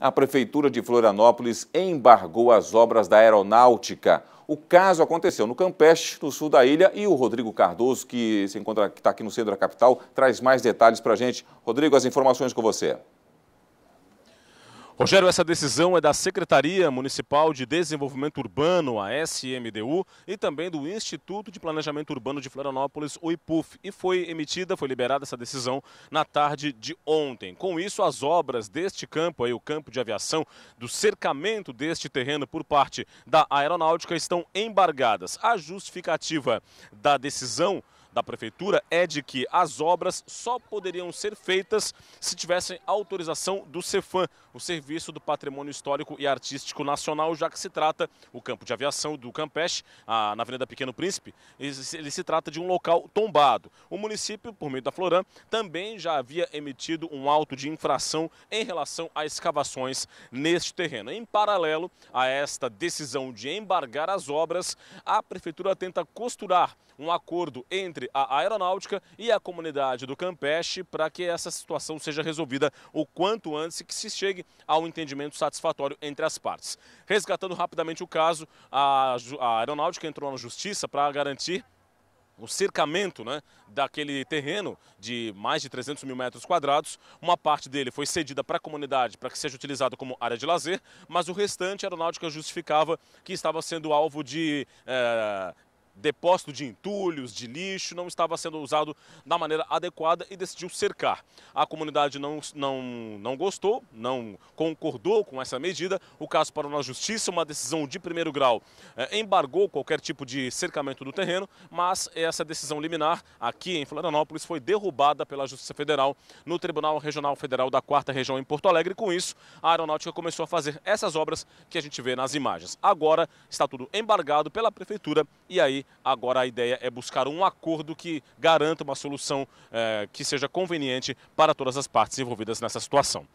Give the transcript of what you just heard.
A Prefeitura de Florianópolis embargou as obras da aeronáutica. O caso aconteceu no Campeche, no sul da ilha, e o Rodrigo Cardoso, que se encontra, que está aqui no centro da capital, traz mais detalhes para a gente. Rodrigo, as informações com você. Rogério, essa decisão é da Secretaria Municipal de Desenvolvimento Urbano, a SMDU, e também do Instituto de Planejamento Urbano de Florianópolis, o IPUF, e foi emitida, foi liberada essa decisão na tarde de ontem. Com isso, as obras deste campo, aí, o campo de aviação, do cercamento deste terreno por parte da aeronáutica estão embargadas. A justificativa da decisão da prefeitura é de que as obras só poderiam ser feitas se tivessem autorização do Cefam, o Serviço do Patrimônio Histórico e Artístico Nacional, já que se trata o campo de aviação do Campeche, na Avenida Pequeno Príncipe, ele se trata de um local tombado. O município, por meio da Floran, também já havia emitido um auto de infração em relação a escavações neste terreno. Em paralelo a esta decisão de embargar as obras, a prefeitura tenta costurar um acordo entre entre a aeronáutica e a comunidade do Campeche para que essa situação seja resolvida o quanto antes e que se chegue ao entendimento satisfatório entre as partes. Resgatando rapidamente o caso, a, a aeronáutica entrou na justiça para garantir o cercamento né, daquele terreno de mais de 300 mil metros quadrados. Uma parte dele foi cedida para a comunidade para que seja utilizado como área de lazer, mas o restante a aeronáutica justificava que estava sendo alvo de é, depósito de entulhos, de lixo, não estava sendo usado da maneira adequada e decidiu cercar. A comunidade não, não, não gostou, não concordou com essa medida. O caso parou na justiça, uma decisão de primeiro grau eh, embargou qualquer tipo de cercamento do terreno, mas essa decisão liminar aqui em Florianópolis foi derrubada pela Justiça Federal no Tribunal Regional Federal da 4 Região em Porto Alegre. Com isso, a Aeronáutica começou a fazer essas obras que a gente vê nas imagens. Agora está tudo embargado pela Prefeitura e aí Agora a ideia é buscar um acordo que garanta uma solução eh, que seja conveniente para todas as partes envolvidas nessa situação.